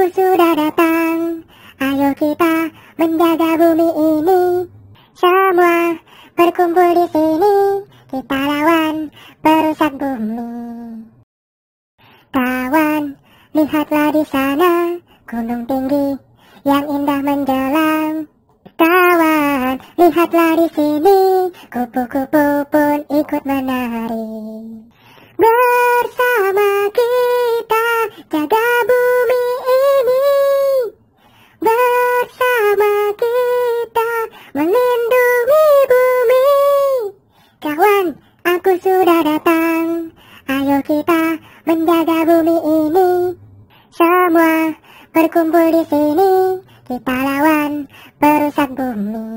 Aku sudah datang Ayo kita menjaga bumi ini Semua berkumpul di sini Kita lawan perusak bumi Kawan, lihatlah di sana Gunung tinggi yang indah menjelang Kawan, lihatlah di sini Kupu-kupu pun ikut menari aku sudah datang Ayo kita menjaga bumi ini Semua berkumpul di sini Kita lawan perusak bumi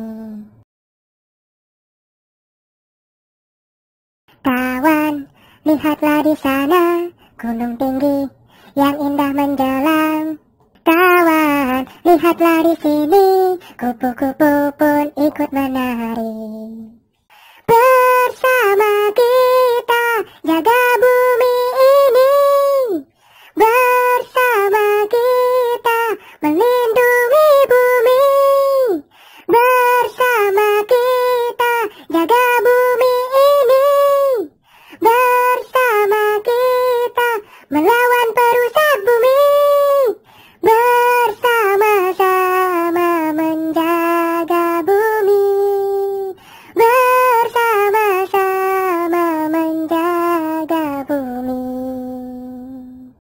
Kawan, lihatlah di sana Gunung tinggi yang indah menjelang Kawan, lihatlah di sini Kupu-kupu pun ikut menari